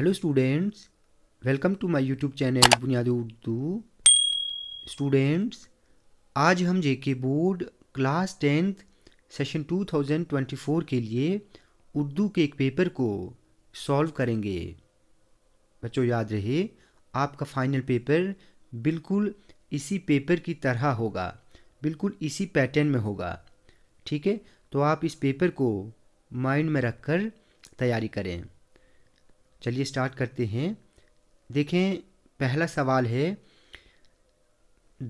hello students welcome to my YouTube channel बुनियादी Urdu students आज हम JK board class tenth session 2024 के लिए उर्दू के एक पेपर को सॉल्व करेंगे बच्चों याद रहे आपका फाइनल पेपर बिल्कुल इसी पेपर की तरह होगा बिल्कुल इसी पैटर्न में होगा ठीक है तो आप इस पेपर को माइंड में रखकर तैयारी करें चलिए स्टार्ट करते हैं देखें पहला सवाल है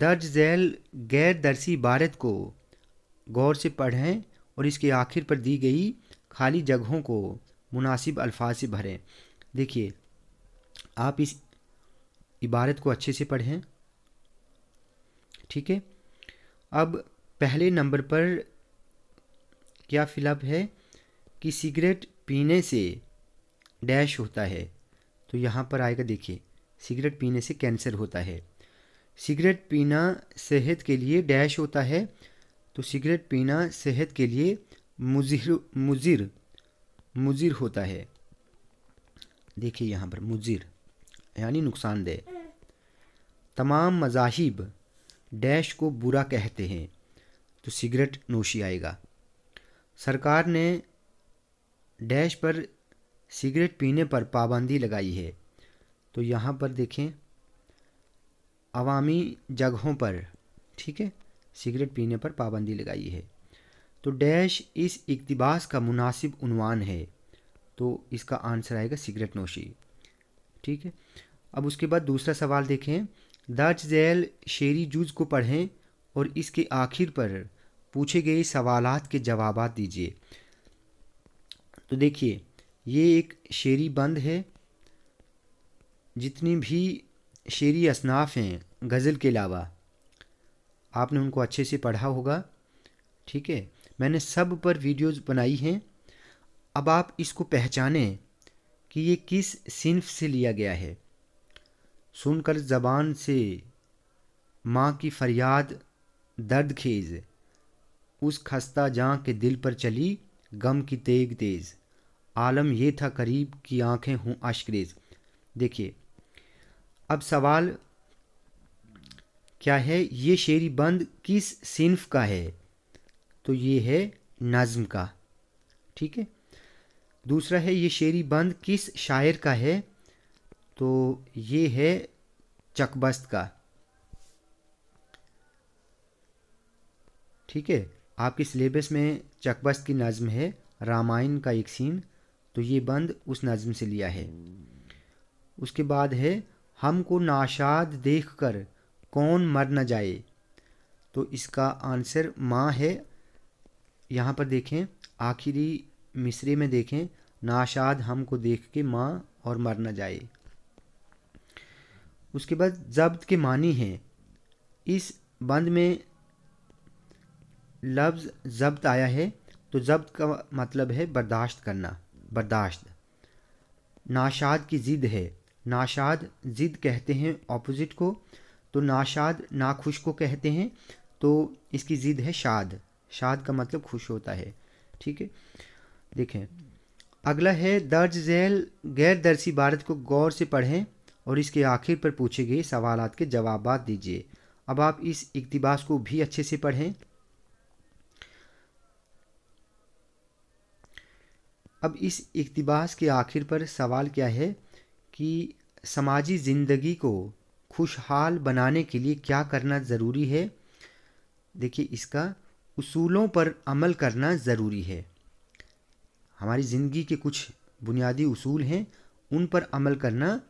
दर्ज झैल गैर दर्शी भारत को गौर से पढ़ें और इसके आखिर पर दी गई खाली जगहों को मुनासिब अल्फाज से भरें देखिए आप इस इबारत को अच्छे से पढ़ें ठीक है अब पहले नंबर पर क्या फिलअप है कि सिगरेट पीने से डैश होता है तो यहाँ पर आएगा देखिए सिगरेट पीने से कैंसर होता है सिगरेट पीना सेहत के लिए डैश होता है तो सिगरेट पीना सेहत के लिए मुजिर मुजिर मुजिर होता है देखिए यहाँ पर मुजिर यानी नुकसानदेह तमाम मजाहिब डैश को बुरा कहते हैं तो सिगरेट नोशी आएगा सरकार ने डैश पर सिगरेट पीने पर पाबंदी लगाई है तो यहाँ पर देखें अवामी जगहों पर ठीक है सिगरेट पीने पर पाबंदी लगाई है तो डैश इस इकतबास का मुनासिब उनवान है तो इसका आंसर आएगा सिगरेट नोशी ठीक है अब उसके बाद दूसरा सवाल देखें दर्ज जैल शेरी जूज को पढ़ें और इसके आखिर पर पूछे गए सवालात के जवाब दीजिए तो देखिए ये एक शेरी बंद है जितनी भी शेरी असनाफ़ हैं गज़ल के अलावा आपने उनको अच्छे से पढ़ा होगा ठीक है मैंने सब पर वीडियोस बनाई हैं अब आप इसको पहचानें कि ये किस सिंफ से लिया गया है सुनकर ज़बान से माँ की फरियाद दर्द खेज उस खस्ता जहाँ के दिल पर चली गम की तेग तेज़ आलम ये था करीब की आंखें हों आशरेज देखिए अब सवाल क्या है ये शेरी बंद किस सिन्फ का है तो ये है नज़म का ठीक है दूसरा है ये शेरी बंद किस शायर का है तो ये है चकबस्त का ठीक है आपके सिलेबस में चकबस्त की नज़म है रामायण का एक सीन तो ये बंद उस नज़म से लिया है उसके बाद है हमको नाशाद देख कर कौन मर न जाए तो इसका आंसर माँ है यहाँ पर देखें आखिरी मिसरे में देखें नाशाद हमको देख के माँ और मर न जाए उसके बाद जब्त के मानी हैं इस बंद में लफ्ज़ जब्त आया है तो जब्त का मतलब है बर्दाश्त करना बर्दाश्त नाशाद की ज़िद है नाशाद ज़िद कहते हैं ऑपोजिट को तो नाशाद नाखुश को कहते हैं तो इसकी ज़िद है शाद शाद का मतलब खुश होता है ठीक है देखें अगला है दर्ज झैल गैर दर्ज इबारत को गौर से पढ़ें और इसके आखिर पर पूछे गए सवालत के जवाब दीजिए अब आप इस इकतबास को भी अच्छे से पढ़ें अब इस इकतबास के आखिर पर सवाल क्या है कि समाजी ज़िंदगी को खुशहाल बनाने के लिए क्या करना ज़रूरी है देखिए इसका उसूलों पर अमल करना ज़रूरी है हमारी ज़िंदगी के कुछ बुनियादी उसूल हैं उन पर अमल करना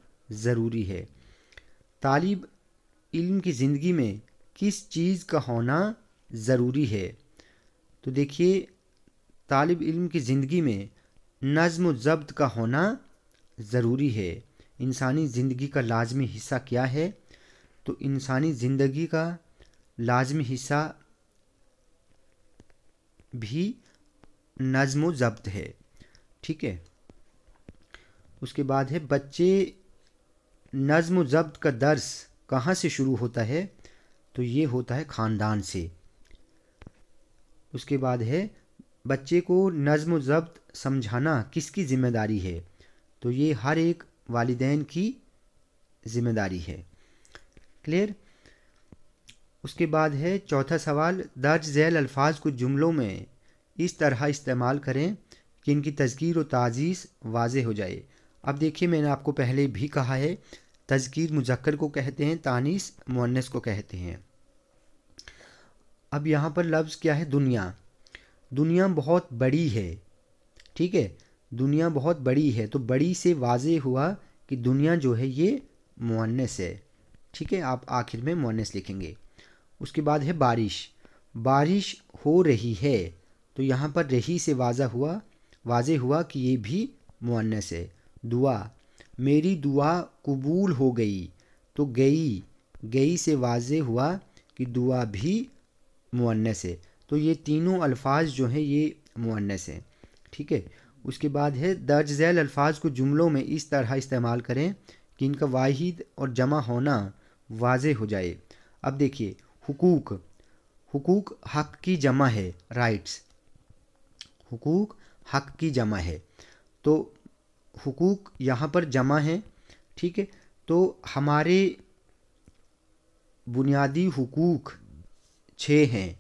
ज़रूरी है तालब इल्म की ज़िंदगी में किस चीज़ का होना ज़रूरी है तो देखिए तालब इल्म की ज़िंदगी में नज़म ज़ब्त का होना ज़रूरी है इंसानी ज़िंदगी का लाजमी हिस्सा क्या है तो इंसानी ज़िंदगी का लाजमी हिस्सा भी नज़म ज़ब्त है ठीक है उसके बाद है बच्चे नज़म ज़ब्त का दर्स कहाँ से शुरू होता है तो ये होता है ख़ानदान से उसके बाद है बच्चे को नज़म ज़ब्त समझाना किसकी ज़िम्मेदारी है तो ये हर एक वालदेन की ज़िम्मेदारी है क्लियर उसके बाद है चौथा सवाल दर्ज झैल अल्फाज को जुमलों में इस तरह इस्तेमाल करें कि इनकी तस्कीर व ताजीस वाज हो जाए अब देखिए मैंने आपको पहले भी कहा है तस्कीर मुजक्कर को कहते हैं तानीस मुन्नस को कहते हैं अब यहाँ पर लफ्ज़ क्या है दुनिया दुनिया बहुत बड़ी है ठीक है दुनिया बहुत बड़ी है तो बड़ी से वाज हुआ कि दुनिया जो है ये मुनस है ठीक है आप आखिर में मुनस लिखेंगे उसके बाद है बारिश बारिश हो रही है तो यहाँ पर रही से वाजा हुआ वाज हुआ कि ये भी मुनस है दुआ मेरी दुआ कबूल हो गई तो गई गई से वाज हुआ कि दुआ भी मुनस है तो ये तीनों अल्फाज जो हैं ये मुनस हैं ठीक है उसके बाद है दर्ज झैल अल्फाज को जुमलों में इस तरह इस्तेमाल करें कि इनका वाहिद और जमा होना वाज हो जाए अब देखिए हकूक़ हकूक़ हक की जमा है राइट्स हकूक़ हक की जमा है तो हकूक़ यहाँ पर जमा है ठीक है तो हमारे बुनियादी हकूक़ छः हैं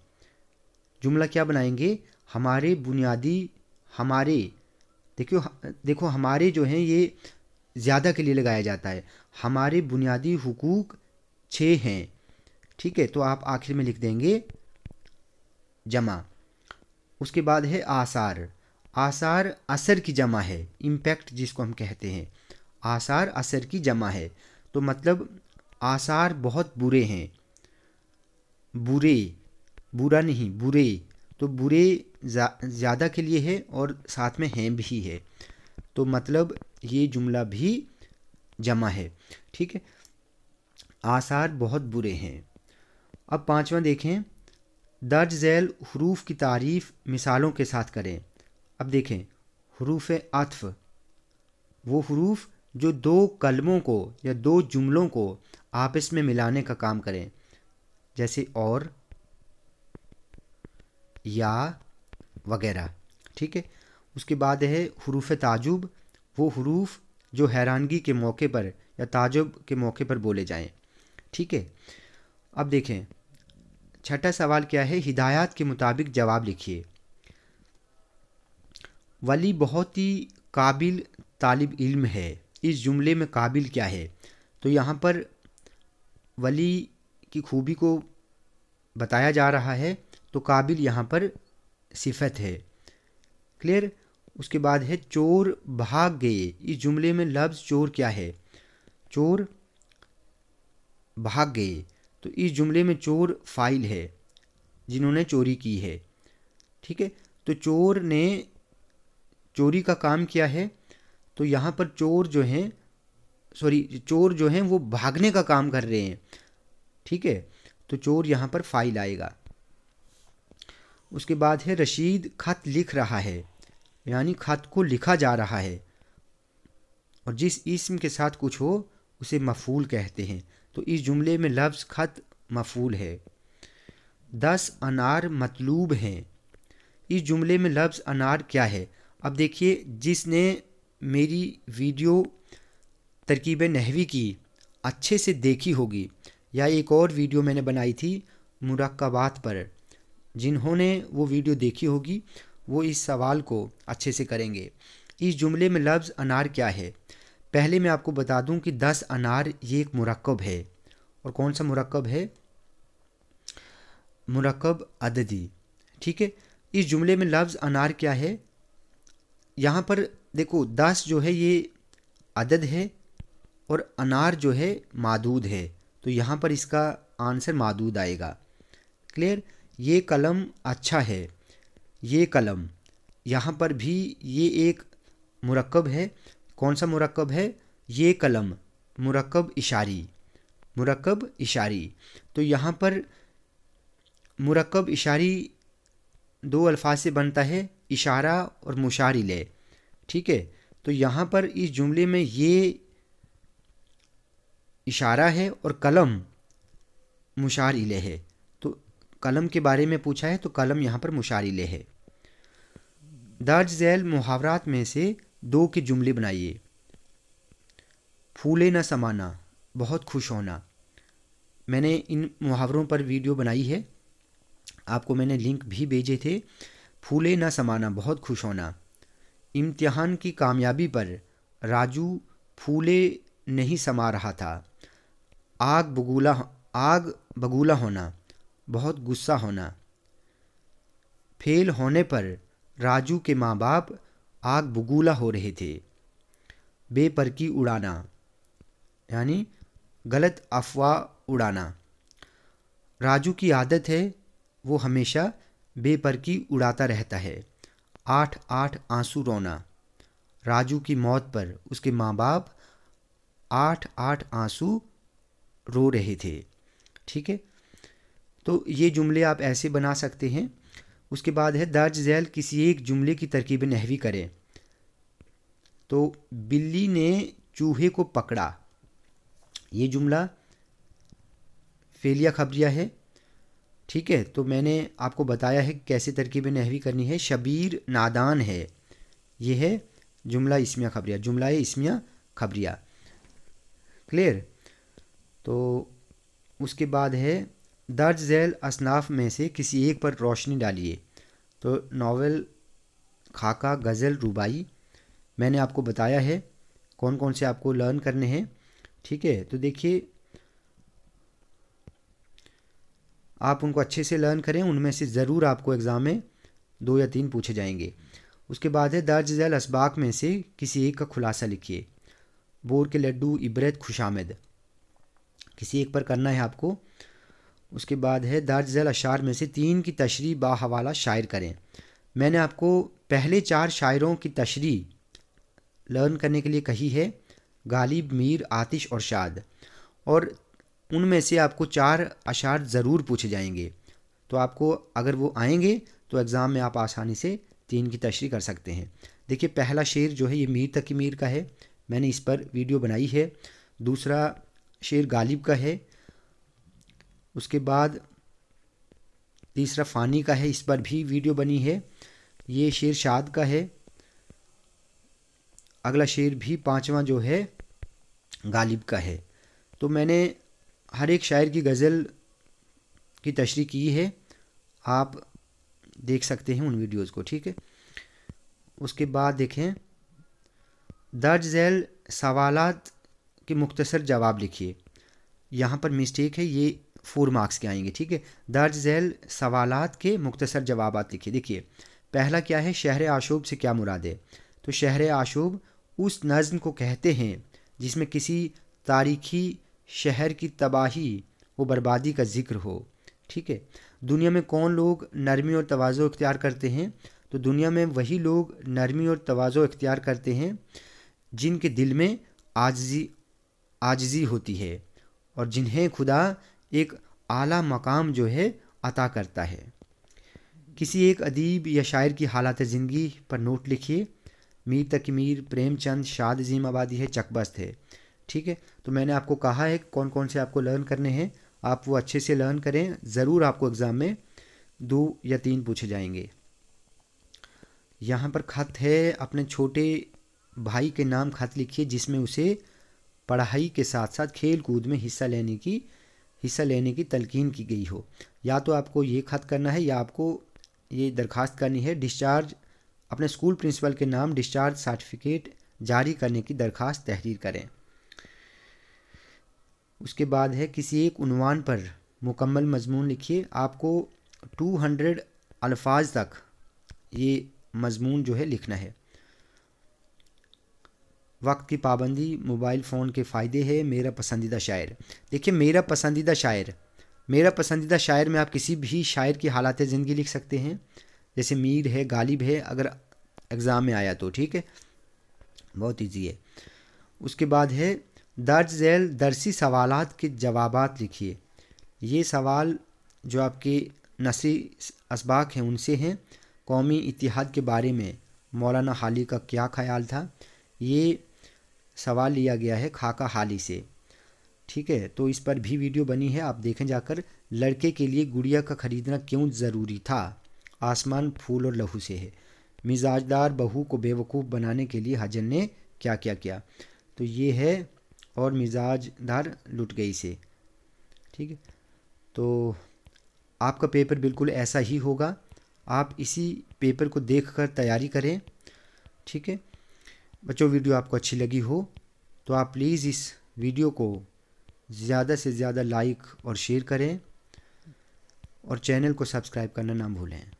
जुमला क्या बनाएंगे हमारे बुनियादी हमारे देखियो देखो हमारे जो हैं ये ज़्यादा के लिए लगाया जाता है हमारे बुनियादी हुकूक छः हैं ठीक है तो आप आखिर में लिख देंगे जमा उसके बाद है आसार आसार असर की जमा है इम्पैक्ट जिसको हम कहते हैं आसार असर की जमा है तो मतलब आसार बहुत बुरे हैं बुरे बुरा नहीं बुरे तो बुरे ज़्यादा के लिए है और साथ में हैं भी है तो मतलब ये जुमला भी जमा है ठीक है आसार बहुत बुरे हैं अब पांचवा देखें दर्ज झैल हरूफ की तारीफ़ मिसालों के साथ करें अब देखें हरूफ अतफ़ वो हरूफ जो दो कलमों को या दो जुमलों को आपस में मिलाने का काम करें जैसे और या वगैरह ठीक है उसके बाद है हरूफ ताजुब वो हरूफ जो हैरानगी के मौके पर या ताजुब के मौके पर बोले जाएँ ठीक है अब देखें छठा सवाल क्या है हिदायत के मुताबिक जवाब लिखिए वली बहुत ही काबिल तालिब इल्म है इस जुमले में काबिल क्या है तो यहाँ पर वली की खूबी को बताया जा रहा है तो काबिल यहाँ पर सिफत है क्लियर उसके बाद है चोर भाग गए इस जुमले में लफ्ज़ चोर क्या है चोर भाग गए तो इस जुमले में चोर फाइल है जिन्होंने चोरी की है ठीक है तो चोर ने चोरी का काम किया है तो यहाँ पर चोर जो हैं सॉरी चोर जो हैं वो भागने का काम कर रहे हैं ठीक है तो चोर यहाँ पर फाइल आएगा उसके बाद है रशीद खत लिख रहा है यानी खत को लिखा जा रहा है और जिस इसम के साथ कुछ हो उसे मफूल कहते हैं तो इस जुमले में लफ्ज़ खत मफूल है दस अनार मतलूब हैं इस जुमले में लफ्ज़ अनार क्या है अब देखिए जिसने मेरी वीडियो तरकीब नहवी की अच्छे से देखी होगी या एक और वीडियो मैंने बनाई थी मुरक्बात पर जिन्होंने वो वीडियो देखी होगी वो इस सवाल को अच्छे से करेंगे इस जुमले में लफ्ज़ अनार क्या है पहले मैं आपको बता दूं कि दस अनार ये एक मरकब है और कौन सा मरकब है मरकब अददी ठीक है इस जुमले में लफ्ज़ अनार क्या है यहाँ पर देखो दस जो है ये अदद है और अनार जो है मादूद है तो यहाँ पर इसका आंसर मादूद आएगा क्लियर ये कलम अच्छा है ये कलम यहाँ पर भी ये एक मरकब है कौन सा मरकब है ये कलम मरकब इशारी मरकब इशारी तो यहाँ पर मरकब इशारी दो अल्फाज से बनता है इशारा और मुशारी ले ठीक है तो यहाँ पर इस जुमले में ये इशारा है और कलम मुशार इले है कलम के बारे में पूछा है तो कलम यहाँ पर मुशारिले है दर्ज झैल मुहावरात में से दो के जुमले बनाइए फूले न समाना बहुत खुश होना मैंने इन मुहावरों पर वीडियो बनाई है आपको मैंने लिंक भी भेजे थे फूले न समाना बहुत खुश होना इम्तिहान की कामयाबी पर राजू फूले नहीं समा रहा था आग बगूला आग बगूला होना बहुत गुस्सा होना फेल होने पर राजू के माँ बाप आग बुगुला हो रहे थे बेपरकी उड़ाना यानी गलत अफवाह उड़ाना राजू की आदत है वो हमेशा बेपरकी उड़ाता रहता है आठ आठ आंसू रोना राजू की मौत पर उसके माँ बाप आठ आठ आंसू रो रहे थे ठीक है तो ये जुमले आप ऐसे बना सकते हैं उसके बाद है दर्ज झैल किसी एक जुमले की तरकीब नहवी करें तो बिल्ली ने चूहे को पकड़ा ये जुमला फेलिया खबरिया है ठीक है तो मैंने आपको बताया है कैसे तरकीब नहवी करनी है शबीर नादान है ये है जुमला इसमिया खबरिया जुमला है इसमिया खबरिया क्लियर तो उसके बाद है दर्ज झैल असनाफ में से किसी एक पर रोशनी डालिए तो नावल खाका गज़ल रुबाई मैंने आपको बताया है कौन कौन से आपको लर्न करने हैं ठीक है तो देखिए आप उनको अच्छे से लर्न करें उनमें से ज़रूर आपको एग्ज़ाम में दो या तीन पूछे जाएंगे उसके बाद है दर्ज झैल इसबाक में से किसी एक का खुलासा लिखिए बोर के लड्डू इबरत खुशामद किसी एक पर करना है आपको उसके बाद है दार्जल अशार में से तीन की तशरी बाहवाला शायर करें मैंने आपको पहले चार शायरों की तशरी लर्न करने के लिए कही है गालिब मीर आतिश और शाद और उनमें से आपको चार अशार ज़रूर पूछे जाएंगे तो आपको अगर वो आएंगे तो एग्ज़ाम में आप आसानी से तीन की तशरी कर सकते हैं देखिए पहला शेर जो है ये मीर तक मीर का है मैंने इस पर वीडियो बनाई है दूसरा शेर गालिब का है उसके बाद तीसरा फ़ानी का है इस पर भी वीडियो बनी है ये शेर शाद का है अगला शेर भी पांचवा जो है गालिब का है तो मैंने हर एक शायर की गज़ल की तशरी की है आप देख सकते हैं उन वीडियोज़ को ठीक है उसके बाद देखें दर्ज झैल सवालत के मुख्तसर जवाब लिखिए यहाँ पर मिस्टेक है ये फोर मार्क्स के आएंगे ठीक है दर्ज झैल सवाल के मुख्तसर जवाब लिखिए देखिए पहला क्या है शहर आशूब से क्या मुराद है तो शहर आशूब उस नज़म को कहते हैं जिसमें किसी तारीखी शहर की तबाही व बर्बादी का जिक्र हो ठीक है दुनिया में कौन लोग नरमी और तोज़ो इख्तियार करते हैं तो दुनिया में वही लोग नरमी और तोज़ो इख्तियार करते हैं जिनके दिल में आजजी आजजी होती है और जिन्हें खुदा एक आला मकाम जो है अता करता है किसी एक अदीब या शायर की हालात ज़िंदगी पर नोट लिखिए मीर तक मीर प्रेमचंद शाद अजीम आबादी है चकबस्त है ठीक है तो मैंने आपको कहा है कौन कौन से आपको लर्न करने हैं आप वो अच्छे से लर्न करें ज़रूर आपको एग्ज़ाम में दो या तीन पूछे जाएंगे यहाँ पर ख़त है अपने छोटे भाई के नाम ख़त लिखिए जिसमें उसे पढ़ाई के साथ साथ खेल कूद में हिस्सा लेने की हिस्सा लेने की तलकिन की गई हो या तो आपको ये खत करना है या आपको ये दरख्वास्त करनी है डिस्चार्ज अपने स्कूल प्रिंसिपल के नाम डिस्चार्ज सर्टिफिकेट जारी करने की दरख्वास्त तहरीर करें उसके बाद है किसी एक उनवान पर मुकम्मल मजमून लिखिए आपको 200 अल्फाज तक ये मजमून जो है लिखना है वक्त की पाबंदी मोबाइल फ़ोन के फ़ायदे है मेरा पसंदीदा शायर देखिए मेरा पसंदीदा शायर मेरा पसंदीदा शायर में आप किसी भी शायर की हालात ज़िंदगी लिख सकते हैं जैसे मीर है गालिब है अगर एग्ज़ाम में आया तो ठीक है बहुत ईजी है उसके बाद है दर्ज झैल दरसी सवाल के जवाब लिखिए ये सवाल जो आपके नसरी इसबाक हैं उनसे हैं कौमी इतिहाद के बारे में मौलाना हाली का क्या ख्याल था ये सवाल लिया गया है खाका हाली से ठीक है तो इस पर भी वीडियो बनी है आप देखें जाकर लड़के के लिए गुड़िया का खरीदना क्यों ज़रूरी था आसमान फूल और लहू से है मिजाजदार बहू को बेवकूफ़ बनाने के लिए हजन ने क्या क्या किया तो ये है और मिजाजदार लुट गई से ठीक है तो आपका पेपर बिल्कुल ऐसा ही होगा आप इसी पेपर को देखकर तैयारी करें ठीक है बच्चों वीडियो आपको अच्छी लगी हो तो आप प्लीज़ इस वीडियो को ज़्यादा से ज़्यादा लाइक और शेयर करें और चैनल को सब्सक्राइब करना ना भूलें